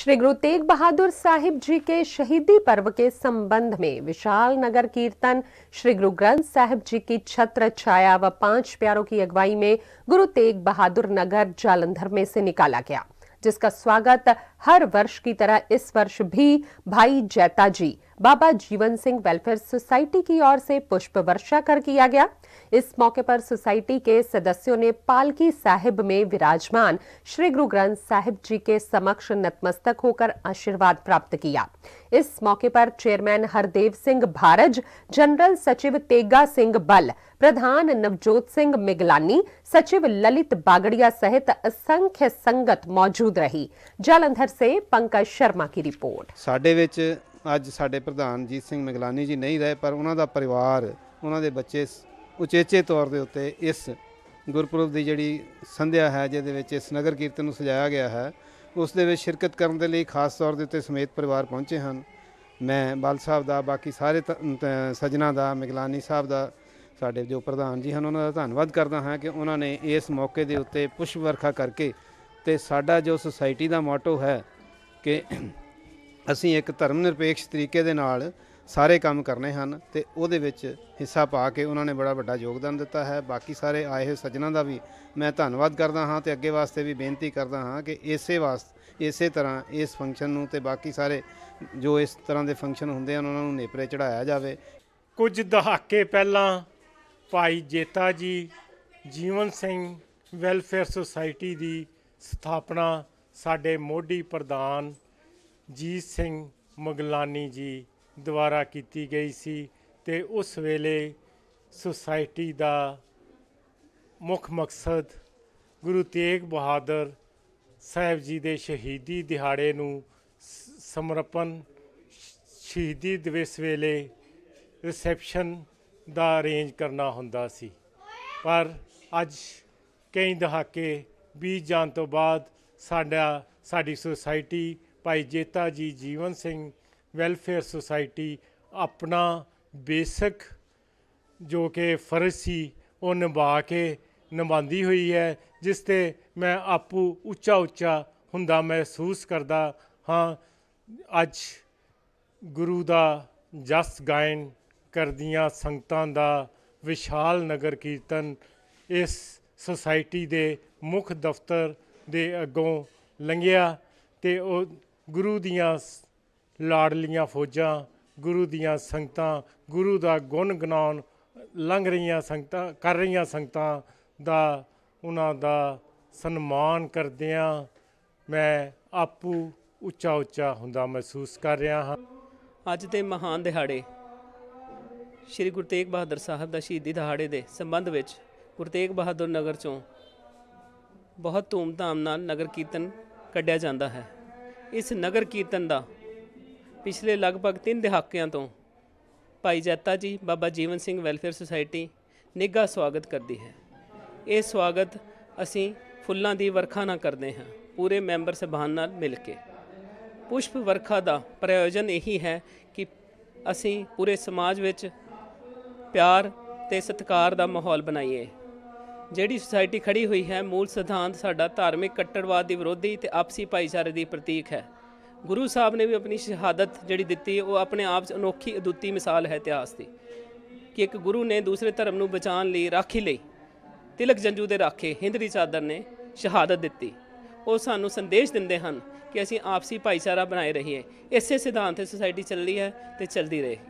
श्री गुरु तेग बहादुर साहिब जी के शहीदी पर्व के संबंध में विशाल नगर कीर्तन श्री गुरु ग्रंथ साहिब जी की छत्र छाया व पांच प्यारों की अगुवाई में गुरु तेग बहादुर नगर जालंधर में से निकाला गया जिसका स्वागत हर वर्ष की तरह इस वर्ष भी भाई जैता जी बाबा जीवन सिंह वेलफेयर सोसाइटी की ओर से पुष्प वर्षा कर किया गया इस मौके पर सोसाइटी के सदस्यों ने पालकी साहिब में विराजमान श्री गुरु ग्रंथ साहिब जी के समक्ष नतमस्तक होकर आशीर्वाद प्राप्त किया इस मौके पर चेयरमैन हरदेव सिंह भारज जनरल सचिव तेगा सिंह बल प्रधान नवजोत सिंह मिगलानी सचिव ललित बागड़िया सहित असंख्य संगत मौजूद रही जालंधर से पंकज शर्मा की रिपोर्ट साढ़े ਅੱਜ ਸਾਡੇ ਪ੍ਰਧਾਨ ਜੀਤ ਸਿੰਘ ਮਗਲਾਨੀ ਜੀ ਨਹੀਂ ਰਹੇ ਪਰ ਉਹਨਾਂ ਦਾ ਪਰਿਵਾਰ ਉਹਨਾਂ ਦੇ ਬੱਚੇ ਉਚੇਚੇ ਤੌਰ ਦੇ ਉੱਤੇ ਇਸ ਗੁਰਪੁਰਬ ਦੀ ਜਿਹੜੀ ਸੰਧਿਆ ਹੈ ਜਿਹਦੇ ਵਿੱਚ ਇਸ ਨਗਰ ਕੀਰਤਨ ਨੂੰ ਸਜਾਇਆ ਗਿਆ ਹੈ ਉਸ ਦੇ ਵਿੱਚ ਸ਼ਿਰਕਤ ਕਰਨ ਦੇ ਲਈ ਖਾਸ ਤੌਰ ਦੇ ਉੱਤੇ ਸਮੇਤ ਪਰਿਵਾਰ ਪਹੁੰਚੇ ਹਨ ਮੈਂ ਬਾਲ ਸਾਹਿਬ ਦਾ ਬਾਕੀ ਸਾਰੇ ਸਜਣਾ ਦਾ ਮਗਲਾਨੀ ਸਾਹਿਬ ਦਾ ਸਾਡੇ ਜੋ ਪ੍ਰਧਾਨ ਜੀ ਹਨ ਉਹਨਾਂ ਦਾ ਧੰਨਵਾਦ ਕਰਦਾ ਹਾਂ ਕਿ ਉਹਨਾਂ ਨੇ ਇਸ ਮੌਕੇ ਦੇ ਉੱਤੇ ਪੁਸ਼ਪ ਵਰਖਾ ਕਰਕੇ ਤੇ ਸਾਡਾ ਜੋ ਸੁਸਾਇਟੀ ਦਾ ਮੋਟੋ ਹੈ ਕਿ ਅਸੀਂ ਇੱਕ ਧਰਮ ਨਿਰਪੇਖ ਤਰੀਕੇ ਦੇ ਨਾਲ ਸਾਰੇ ਕੰਮ ਕਰਨੇ ਹਨ ਤੇ ਉਹਦੇ ਵਿੱਚ ਹਿੱਸਾ ਪਾ ਕੇ ਉਹਨਾਂ ਨੇ ਬੜਾ ਵੱਡਾ ਯੋਗਦਾਨ ਦਿੱਤਾ ਹੈ ਬਾਕੀ ਸਾਰੇ ਆਏ ਹੋਏ ਸੱਜਣਾ ਦਾ ਵੀ ਮੈਂ ਧੰਨਵਾਦ ਕਰਦਾ ਹਾਂ ਤੇ ਅੱਗੇ ਵਾਸਤੇ ਵੀ ਬੇਨਤੀ ਕਰਦਾ ਹਾਂ ਕਿ ਇਸੇ ਵਾਸਤੇ ਇਸੇ ਤਰ੍ਹਾਂ ਇਸ ਫੰਕਸ਼ਨ ਨੂੰ ਤੇ ਬਾਕੀ ਸਾਰੇ ਜੋ ਇਸ ਤਰ੍ਹਾਂ ਦੇ ਫੰਕਸ਼ਨ ਹੁੰਦੇ ਹਨ ਉਹਨਾਂ ਨੂੰ ਨੇਪਰੇ ਚੜਾਇਆ ਜਾਵੇ ਕੁਝ ਦਹਾਕੇ ਪਹਿਲਾਂ ਭਾਈ ਜੇਤਾ ਜੀ ਜੀਵਨ ਸਿੰਘ ਵੈਲਫੇਅਰ ਸੁਸਾਇਟੀ ਦੀ ਸਥਾਪਨਾ ਸਾਡੇ ਮੋਢੀ ਪ੍ਰਧਾਨ ਜੀਤ ਸਿੰਘ ਮਗਲਾਨੀ ਜੀ ਦੁਆਰਾ ਕੀਤੀ ਗਈ ਸੀ ਤੇ ਉਸ ਵੇਲੇ ਸੁਸਾਇਟੀ ਦਾ ਮੁੱਖ ਮਕਸਦ ਗੁਰੂ ਤੇਗ ਬਹਾਦਰ ਸਾਹਿਬ ਜੀ ਦੇ ਸ਼ਹੀਦੀ ਦਿਹਾੜੇ ਨੂੰ ਸਮਰਪਣ ਸ਼ਹੀਦੀ ਦਿਵਸ ਵੇਲੇ ਰਿਸੈਪਸ਼ਨ ਦਾ ਅਰੇਂਜ ਕਰਨਾ ਹੁੰਦਾ ਸੀ ਪਰ ਅੱਜ ਕਈ ਦਹਾਕੇ ਬੀਤ ਜਾਣ ਤੋਂ ਬਾਅਦ ਸਾਡਾ ਸਾਡੀ society Bhai Jeta ji Jiwan Singh welfare society ਆਪਣਾ ਬੇਸਿਕ ਜੋ ਕਿ ਫਰਜ਼ ਸੀ ਉਹ ਨਿਭਾ ਕੇ ਨਿਭਾਉਂਦੀ ਹੋਈ ਹੈ ਜਿਸ ਤੇ ਮੈਂ ਆਪੂ ਉੱਚਾ ਉੱਚਾ ਹੁੰਦਾ ਮਹਿਸੂਸ ਕਰਦਾ ਹਾਂ ਅੱਜ ਗੁਰੂ ਦਾ ਜਸ ਗਾਇਨ ਕਰਦੀਆਂ ਸੰਗਤਾਂ ਦਾ ਵਿਸ਼ਾਲ ਨਗਰ ਕੀਰਤਨ ਇਸ ਸੁਸਾਇਟੀ ਦੇ ਮੁੱਖ ਦਫ਼ਤਰ ਦੇ ਅੱਗੋਂ ਲੰਘਿਆ ਤੇ ਉਹ ਗੁਰੂ ਦੀਆਂ ਲਾੜਲੀਆਂ ਫੌਜਾਂ ਗੁਰੂ ਦੀਆਂ ਸੰਗਤਾਂ ਗੁਰੂ ਦਾ ਗੁਣ ਗਨਾਉਣ ਲੰਘ ਰਹੀਆਂ ਸੰਗਤਾਂ ਕਰ ਰਹੀਆਂ ਸੰਗਤਾਂ ਦਾ ਉਹਨਾਂ ਦਾ ਸਨਮਾਨ ਕਰਦਿਆਂ ਮੈਂ ਆਪੂ ਉੱਚਾ ਉੱਚਾ ਹੁੰਦਾ ਮਹਿਸੂਸ ਕਰ ਰਿਹਾ ਹਾਂ ਅੱਜ ਦੇ ਮਹਾਨ ਦਿਹਾੜੇ ਸ੍ਰੀ ਗੁਰੂ ਤੇਗ ਬਹਾਦਰ ਸਾਹਿਬ ਦਾ ਸ਼ਹੀਦੀ ਦਿਹਾੜੇ ਦੇ ਸੰਬੰਧ ਵਿੱਚ ਗੁਰੂ ਤੇਗ ਬਹਾਦਰ ਨਗਰ ਚੋਂ ਬਹੁਤ ਧੂਮਧਾਮ ਨਾਲ ਨਗਰ ਕੀਰਤਨ ਕੱਢਿਆ ਜਾਂਦਾ ਹੈ ਇਸ ਨਗਰ ਕੀਰਤਨ ਦਾ ਪਿਛਲੇ ਲਗਭਗ 3 ਦਹਾਕਿਆਂ ਤੋਂ ਭਾਈ ਜੈਤਾ ਜੀ ਬਾਬਾ ਜੀਵਨ ਸਿੰਘ ਵੈਲਫੇਅਰ ਸੁਸਾਇਟੀ ਨਿੱਘਾ ਸਵਾਗਤ ਕਰਦੀ ਹੈ ਇਹ ਸਵਾਗਤ ਅਸੀਂ ਫੁੱਲਾਂ ਦੀ ਵਰਖਾ ਨਾਲ ਕਰਦੇ ਹਾਂ ਪੂਰੇ ਮੈਂਬਰ ਸਭਾਨ ਨਾਲ ਮਿਲ ਕੇ ਪੁਸ਼ਪ ਵਰਖਾ ਦਾ ਪ੍ਰਯੋਜਨ ਇਹੀ ਹੈ ਕਿ ਅਸੀਂ ਪੂਰੇ ਸਮਾਜ ਵਿੱਚ ਪਿਆਰ ਤੇ ਸਤਿਕਾਰ ਦਾ ਮਾਹੌਲ ਬਣਾਈਏ ਜਿਹੜੀ ਸੁਸਾਇਟੀ ਖੜੀ ਹੋਈ ਹੈ ਮੂਲ ਸਿਧਾਂਤ ਸਾਡਾ ਧਾਰਮਿਕ ਕੱਟੜਵਾਦ ਦੇ ਵਿਰੋਧੀ ਤੇ ਆਪਸੀ ਭਾਈਚਾਰੇ ਦੀ ਪ੍ਰਤੀਕ ਹੈ ਗੁਰੂ ਸਾਹਿਬ ਨੇ ਵੀ ਆਪਣੀ ਸ਼ਹਾਦਤ ਜਿਹੜੀ ਦਿੱਤੀ ਉਹ ਆਪਣੇ ਆਪ 'ਚ ਅਨੋਖੀ ਅਦੁੱਤੀ ਮਿਸਾਲ ਹੈ ਇਤਿਹਾਸ ਦੀ ਕਿ ਇੱਕ ਗੁਰੂ ਨੇ ਦੂਸਰੇ ਧਰਮ ਨੂੰ ਬਚਾਉਣ ਲਈ ਰਾਖੀ ਲਈ ਤਿਲਕ ਜੰਜੂ ਦੇ ਰਾਖੇ ਹਿੰਦਰੀ ਚਾਦਰ ਨੇ ਸ਼ਹਾਦਤ ਦਿੱਤੀ ਉਹ ਸਾਨੂੰ ਸੰਦੇਸ਼ ਦਿੰਦੇ ਹਨ ਕਿ ਅਸੀਂ ਆਪਸੀ ਭਾਈਚਾਰਾ ਬਣਾਏ ਰਹੀਏ ਇਸੇ ਸਿਧਾਂਤ ਤੇ ਸੁਸਾਇਟੀ ਚੱਲਦੀ ਹੈ ਤੇ ਚੱਲਦੀ ਰਹੇ